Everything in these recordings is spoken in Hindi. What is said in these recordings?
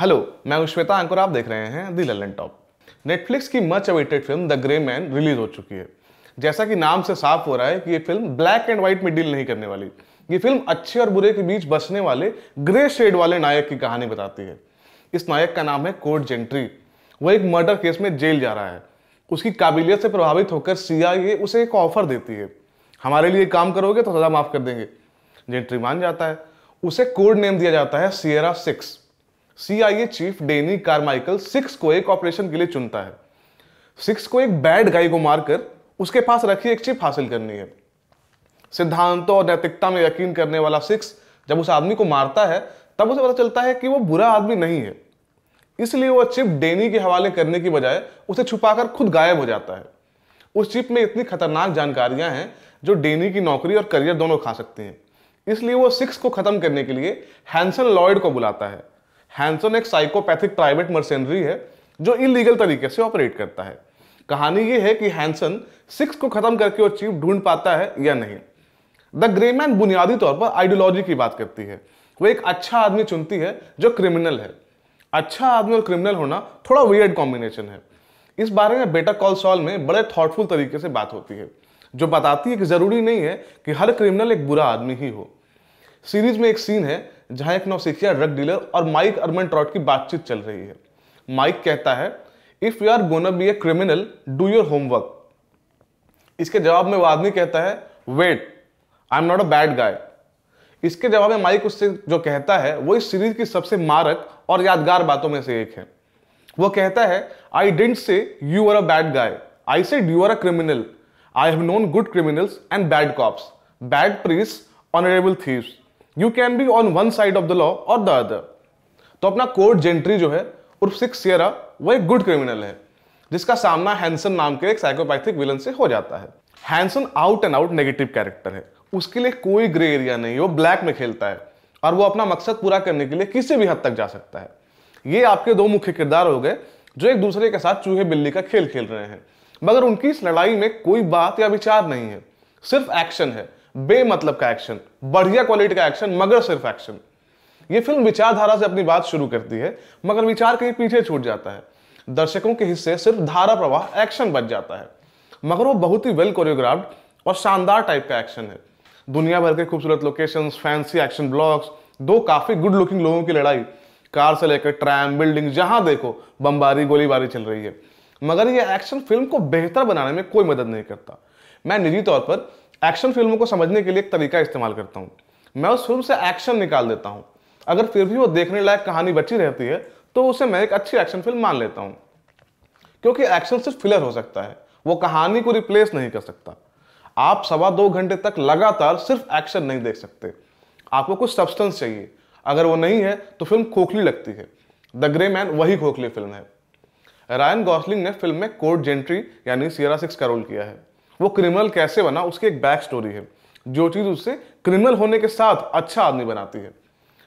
हेलो मैं उश्वेता अंकुर आप देख रहे हैं दी ललन टॉप नेटफ्लिक्स की much awaited film the Gray Man release हो चुकी है जैसा कि नाम से साफ हो रहा है कि ये फिल्म ब्लैक एंड व्हाइट में डील नहीं करने वाली ये फिल्म अच्छे और बुरे के बीच बसने वाले ग्रे शेड वाले नायक की कहानी बताती है इस नायक का नाम है कोर्ट जेंट्री वह एक मर्डर केस में जेल जा रहा है उसकी काबिलियत से प्रभावित होकर सीआईए उसे एक ऑफर देती है हमारे लिए काम करोगे तो सजा माफ कर देंगे जेंट्री मान जाता है उसे कोड नेम दिया जाता है Sierra six CIA chief Denny Carmichael six को एक ऑपरेशन के लिए चुनता है सिक्स को एक बैड गाय को मारकर उसके पास रखी एक चिप हासिल करनी है सिद्धांतों और नैतिकता में यकीन करने वाला सिक्स जब उस आदमी को मारता है तब उसे पता चलता है कि वो बुरा आदमी नहीं है इसलिए वो चिप डेनी के हवाले करने की बजाय उसे छुपाकर खुद गायब हो जाता है उस चिप में इतनी खतरनाक जानकारियां हैं जो डेनी की नौकरी और करियर दोनों खा सकती हैं इसलिए वो सिक्स को खत्म करने के लिए हैंसन लॉयड को बुलाता है हैंसन एक साइकोपैथिक प्राइवेट मर्सेनरी है जो इलीगल तरीके से ऑपरेट करता है कहानी ये है कि हैंसन सिक्स को खत्म करके वो चीफ ढूंढ पाता है या नहीं द ग्रे मैन बुनियादी तौर पर आइडियोलॉजी की बात करती है वो एक अच्छा आदमी चुनती है जो क्रिमिनल है अच्छा आदमी और क्रिमिनल होना थोड़ा वियर्ड कॉम्बिनेशन है इस बारे में बेटा कॉल सॉल में बड़े थॉटफुल तरीके से बात होती है जो बताती है कि जरूरी नहीं है कि हर क्रिमिनल एक बुरा आदमी ही हो सीरीज में एक सीन है जहां एक नौसिखिया ड्रग डीलर और माइक अर्मन ट्रॉट की बातचीत चल रही है माइक कहता है if you are gonna be a criminal do your homework इसके जवाब में वो आदमी कहता है wait I am not a bad guy इसके जवाब में माइक उससे जो कहता है वो इस सीरीज की सबसे मारक और यादगार बातों में से एक है वो कहता है I didn't say you are a bad guy I say you are a criminal I have known good criminals and bad cops bad priests honourable thieves you can be on one side of the law or the other तो अपना कोर्ट जेंट्री जो है उर्फ सिक्स सियरा वो एक गुड क्रिमिनल है जिसका सामना हैंसन नाम के एक साइकोपैथिक विलन से हो जाता है Hansen out and out negative character है उसके लिए कोई ग्रे एरिया नहीं वो ब्लैक में खेलता है और वो अपना मकसद पूरा करने के लिए किसी भी हद तक जा सकता है ये आपके दो मुख्य किरदार हो गए जो एक दूसरे के साथ चूहे बिल्ली का खेल खेल रहे हैं मगर उनकी इस लड़ाई में कोई बात या विचार नहीं है सिर्फ एक्शन है बेमतलब का एक्शन बढ़िया क्वालिटी का एक्शन मगर सिर्फ एक्शन ये फिल्म विचारधारा से अपनी बात शुरू करती है मगर विचार कहीं पीछे छूट जाता है दर्शकों के हिस्से सिर्फ धारा प्रवाह एक्शन बच जाता है मगर वो बहुत ही वेल कोरियोग्राफ्ड और शानदार टाइप का एक्शन है दुनिया भर के खूबसूरत लोकेशन फैंसी एक्शन ब्लॉक्स दो काफी गुड लुकिंग लोगों की लड़ाई कार से लेकर ट्रैम बिल्डिंग जहां देखो बमबारी गोलीबारी चल रही है मगर यह एक्शन फिल्म को बेहतर बनाने में कोई मदद नहीं करता मैं निजी तौर पर एक्शन फिल्मों को समझने के लिए एक तरीका इस्तेमाल करता हूँ मैं उस फिल्म से एक्शन निकाल देता हूँ अगर फिर भी वो देखने लायक कहानी बची रहती है तो उसे मैं एक अच्छी एक्शन फिल्म मान लेता हूँ क्योंकि एक्शन सिर्फ फिलर हो सकता है वो कहानी को रिप्लेस नहीं कर सकता आप सवा दो घंटे तक लगातार सिर्फ एक्शन नहीं देख सकते आपको कुछ सब्सटेंस चाहिए अगर वो नहीं है तो फिल्म खोखली लगती है द ग्रे मैन वही खोखली फिल्म है रायन गॉसलिंग ने फिल्म में कोर्ट जेंट्री यानी सियरा सिक्स का रोल किया है वो क्रिमिनल कैसे बना उसकी एक बैक स्टोरी है जो चीज़ उससे क्रिमिनल होने के साथ अच्छा आदमी बनाती है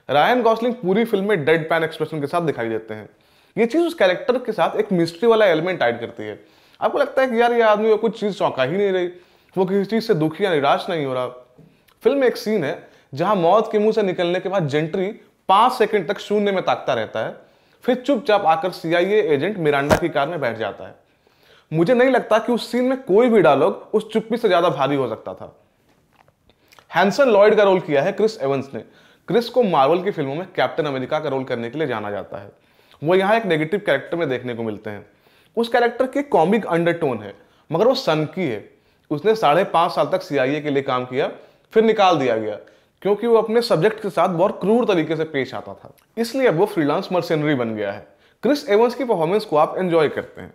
रायन गॉसलिंग पूरी फिल्म में डेड पैन एक्सप्रेशन के साथ दिखाई देते हैं ये चीज़ उस कैरेक्टर के साथ एक मिस्ट्री वाला एलिमेंट ऐड करती है आपको लगता है कि यार ये आदमी को कुछ चीज़ चौंका ही नहीं रही वो किसी चीज़ से दुखी या निराश नहीं हो रहा फिल्म में एक सीन है जहां मौत के मुंह से निकलने के बाद जेंट्री पांच सेकंड तक शून्य में ताकता रहता है फिर चुपचाप आकर सीआईए एजेंट मिरांडा की कार में बैठ जाता है मुझे नहीं लगता कि उस सीन में कोई भी डायलॉग उस चुप्पी से ज़्यादा भारी हो सकता था हैंसन लॉयड का रोल किया है क्रिस एवंस ने क्रिस को मार्वल की फिल्मों में कैप्टन अमेरिका का रोल करने के लिए जाना जाता है वो यहाँ एक नेगेटिव कैरेक्टर में देखने को मिलते हैं उस कैरेक्टर के कॉमिक अंडरटोन है मगर वो सन की है उसने साढ़े पांच साल तक सीआईए के लिए काम किया फिर निकाल दिया गया क्योंकि वो अपने सब्जेक्ट के साथ बहुत क्रूर तरीके से पेश आता था इसलिए अब वो फ्रीलांस मर्सेनरी बन गया है क्रिस एवंस की परफॉर्मेंस को आप एंजॉय करते हैं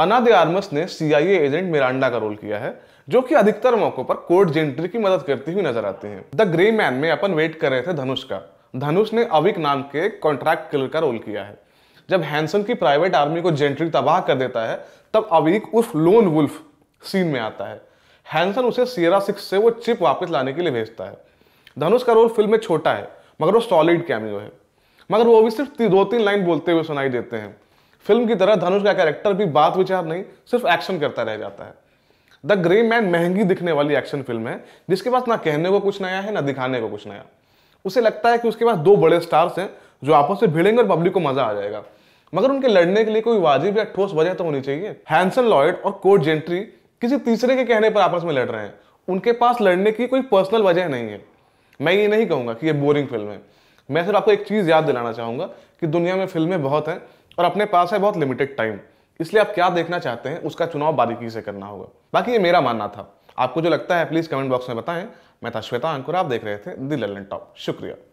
अना दे आर्मस ने सीआईए एजेंट मिरांडा का रोल किया है जो कि अधिकतर मौकों पर कोर्ट जेंट्री की मदद करती हुई नजर आती हैं द ग्रे मैन में अपन वेट कर रहे थे धनुष का धनुष ने अविक नाम के कॉन्ट्रैक्ट किलर का रोल किया है जब हैंसन की प्राइवेट आर्मी को जेंट्री तबाह कर देता है तब अविक उस लोन वुल्फ सीन में आता है हैंसन उसे सियरा सिक्स से वो चिप वापस लाने के लिए भेजता है धनुष का रोल फिल्म में छोटा है मगर वो सॉलिड कैमियो है मगर वो भी सिर्फ दो तीन लाइन बोलते हुए सुनाई देते हैं फिल्म की तरह धनुष का कैरेक्टर भी बात विचार नहीं सिर्फ एक्शन करता रह जाता है द ग्रे मैन महंगी दिखने वाली एक्शन फिल्म है जिसके पास ना कहने को कुछ नया है ना दिखाने को कुछ नया उसे लगता है कि उसके पास दो बड़े स्टार्स हैं जो आपस में भिड़ेंगे और पब्लिक को मजा आ जाएगा मगर उनके लड़ने के लिए कोई वाजिब या ठोस वजह तो होनी चाहिए हैंसन लॉयड और कोर्ट जेंट्री किसी तीसरे के कहने पर आपस में लड़ रहे हैं उनके पास लड़ने की कोई पर्सनल वजह नहीं है मैं ये नहीं कहूँगा कि ये बोरिंग फिल्म है मैं सिर्फ आपको एक चीज़ याद दिलाना चाहूँगा कि दुनिया में फिल्में बहुत हैं और अपने पास है बहुत लिमिटेड टाइम इसलिए आप क्या देखना चाहते हैं उसका चुनाव बारीकी से करना होगा बाकी ये मेरा मानना था आपको जो लगता है प्लीज़ कमेंट बॉक्स में बताएं मैं था श्वेता अंकुर आप देख रहे थे दिल ललन टॉप शुक्रिया